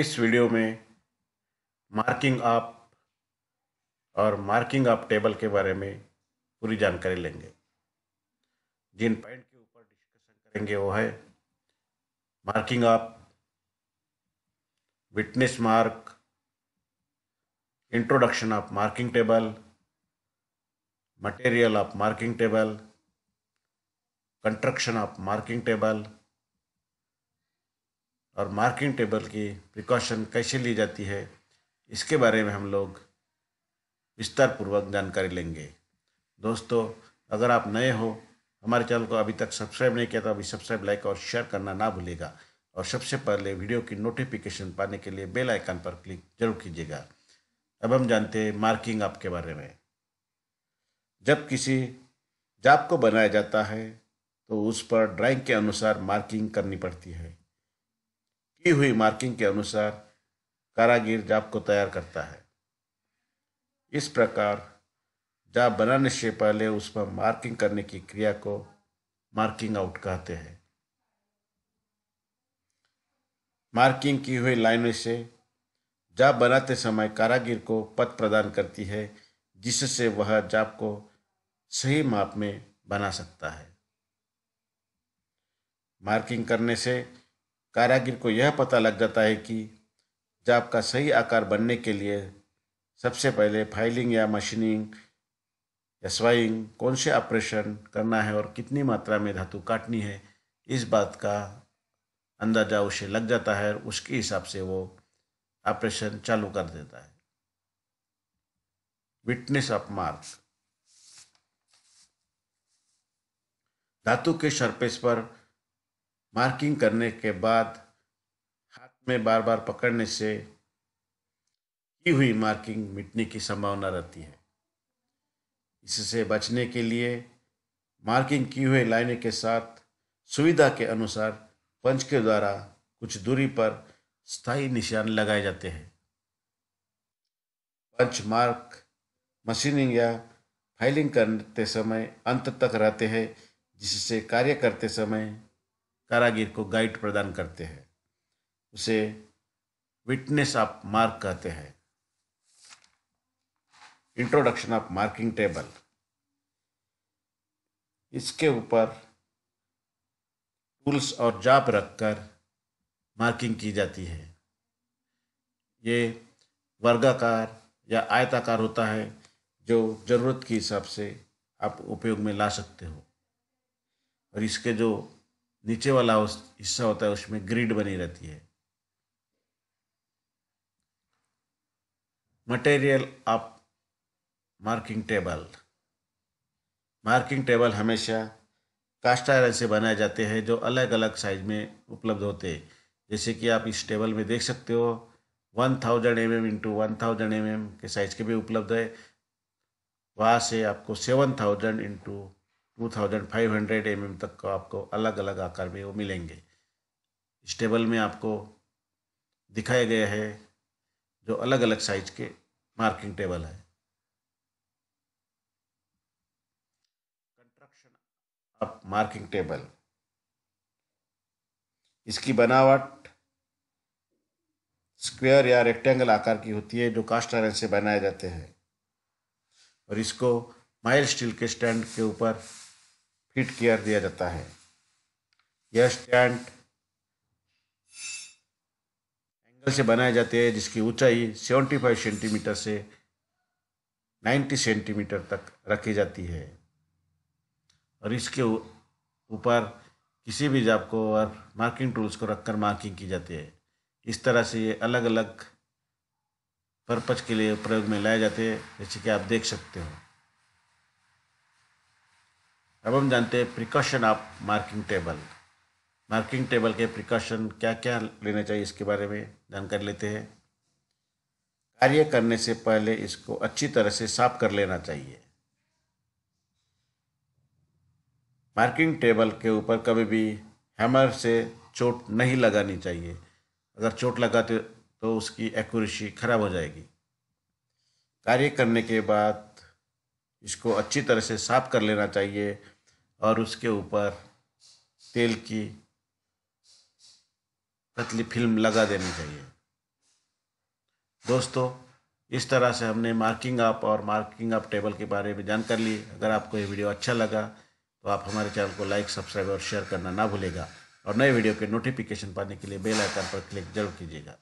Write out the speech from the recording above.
इस वीडियो में मार्किंग आप और मार्किंग आप टेबल के बारे में पूरी जानकारी लेंगे जिन पॉइंट के ऊपर डिस्कशन करेंगे वो है मार्किंग आप witness mark introduction of marking table material of marking table construction of marking table और मार्किंग टेबल की प्रिकॉशन कैसे ली जाती है इसके बारे में हम लोग विस्तारपूर्वक जानकारी लेंगे दोस्तों अगर आप नए हो हमारे चैनल को अभी तक सब्सक्राइब नहीं किया तो अभी सब्सक्राइब लाइक और शेयर करना ना भूलेगा और सबसे पहले वीडियो की नोटिफिकेशन पाने के लिए बेल आइकन पर क्लिक जरूर कीजिएगा अब हम जानते हैं मार्किंग आपके बारे में जब किसी जाप को बनाया जाता है तो उस पर ड्राइंग के अनुसार मार्किंग करनी पड़ती है की हुई मार्किंग के अनुसार कारागिर जाप को तैयार करता है इस प्रकार जाप बनाने से पहले उसमें मार्किंग करने की क्रिया को मार्किंग आउट कहते हैं मार्किंग की हुई लाइनों से जाप बनाते समय कारागिर को पथ प्रदान करती है जिससे वह जाप को सही माप में बना सकता है मार्किंग करने से कारागिर को यह पता लग जाता है कि जाप का सही आकार बनने के लिए सबसे पहले फाइलिंग या मशीनिंग या स्वाइंग कौन से ऑपरेशन करना है और कितनी मात्रा में धातु काटनी है इस बात का अंदाजा उसे लग जाता है और उसके हिसाब से वो ऑपरेशन चालू कर देता है विटनेस ऑफ मार्क धातु के सरफेस पर मार्किंग करने के बाद हाथ में बार बार पकड़ने से की हुई मार्किंग मिटने की संभावना रहती है इससे बचने के लिए मार्किंग की हुई लाइने के साथ सुविधा के अनुसार पंच के द्वारा कुछ दूरी पर स्थायी निशान लगाए जाते हैं पंच मार्क मशीनिंग या फाइलिंग करते समय अंत तक रहते हैं जिससे कार्य करते समय कारागिर को गाइड प्रदान करते हैं उसे विटनेस ऑफ मार्क कहते हैं इंट्रोडक्शन ऑफ मार्किंग टेबल इसके ऊपर टूल्स और जाप रखकर मार्किंग की जाती है ये वर्गाकार या आयताकार होता है जो ज़रूरत के हिसाब से आप उपयोग में ला सकते हो और इसके जो नीचे वाला उस हिस्सा होता है उसमें ग्रिड बनी रहती है material of marking table marking table हमेशा कास्ट आयरन से बनाए जाते हैं जो अलग अलग साइज में उपलब्ध होते हैं जैसे कि आप इस टेबल में देख सकते हो one thousand M M into one thousand M M के साइज़ के भी उपलब्ध है वहाँ से आपको seven thousand into thousand five hundred M M तक का आपको अलग अलग आकार में वो मिलेंगे इस टेबल में आपको दिखाया गया है जो अलग अलग साइज के मार्किंग टेबल है कंस्ट्रक्शन ऑफ मार्किंग टेबल इसकी बनावट स्क्वायर या रेक्टेंगल आकार की होती है जो कास्ट आयरन से बनाए जाते हैं और इसको माइल स्टील के स्टैंड के ऊपर फिट केयर दिया जाता है यह स्टैंड एंगल से बनाए जाते हैं जिसकी ऊंचाई 75 सेंटीमीटर से 90 सेंटीमीटर तक रखी जाती है और इसके ऊपर किसी भी जाप को और मार्किंग टूल्स को रखकर मार्किंग की जाती है इस तरह से ये अलग अलग पर्पज के लिए प्रयोग में लाए जाते हैं जैसे कि आप देख सकते हो अब हम जानते हैं precaution of marking table marking table के प्रिकॉशन क्या क्या लेने चाहिए इसके बारे में जानकारी लेते हैं कार्य करने से पहले इसको अच्छी तरह से साफ कर लेना चाहिए मार्किंग टेबल के ऊपर कभी भी हैमर से चोट नहीं लगानी चाहिए अगर चोट लगाते तो उसकी एक्यूरेसी खराब हो जाएगी कार्य करने के बाद इसको अच्छी तरह से साफ कर लेना चाहिए और उसके ऊपर तेल की पतली फिल्म लगा देनी चाहिए दोस्तों इस तरह से हमने मार्किंग अप और मार्किंग अप टेबल के बारे में कर ली अगर आपको ये वीडियो अच्छा लगा तो आप हमारे चैनल को लाइक सब्सक्राइब और शेयर करना ना भूलेगा और नए वीडियो के नोटिफिकेशन पाने के लिए बेल आइकन पर क्लिक जरूर कीजिएगा